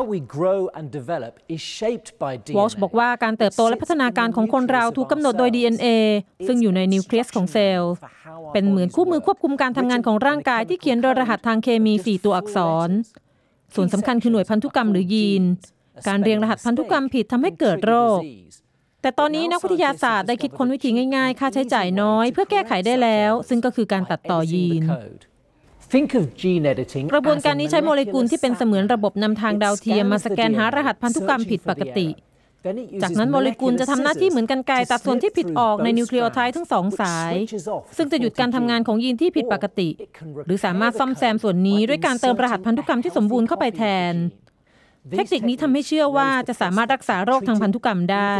วอลช์บอกว่าการเติบโตและพัฒนาการของคนเราถูกกำหนดโดย DNA ซึ่งอยู่ในนิวเคลียสของเซลล์ เป็นเหมือนคู่มือควบคุมการทำงานของร่างกายที่เขียนโดยรหัสทางเคมี 4 ตัวอักษร ส่วนสำคัญคือหน่วยพันธุกรรมหรือยีน การเรียงรหัสพันธุกรรมผิดทำให้เกิดโรค แต่ตอนนี้นักวิทยาศาสตร์ได้คิดค้นวิธีง่าย ๆ ค่าใช้จ่ายน้อย เพื่อแก้ไขได้แล้ว ซึ่งก็คือการตัดต่อยีนกระบวนการนี้ใช้โมเลกุลที่เป็นเสมือนระบบนำทางดาวเทียมมา สแกนหารหัสพันธุกรรมผิดปกติ จากนั้นโมเลกุลจะทำหน้าที่เหมือนกันไกตัดส่วนที่ผิดออกในนิวเคลียสอไทด์ทั้งสองสาย ซึ่งจะหยุดการทำงานของยีนที่ผิดปกติ หรือสามารถซ่อมแซมส่วนนี้ด้วยการเติมรหัสพันธุกรรมที่สมบูรณ์เข้าไปแทน เทคนิคนี้ทำให้เชื่อว่าจะสามารถรักษาโรคทางพันธุกรรมได้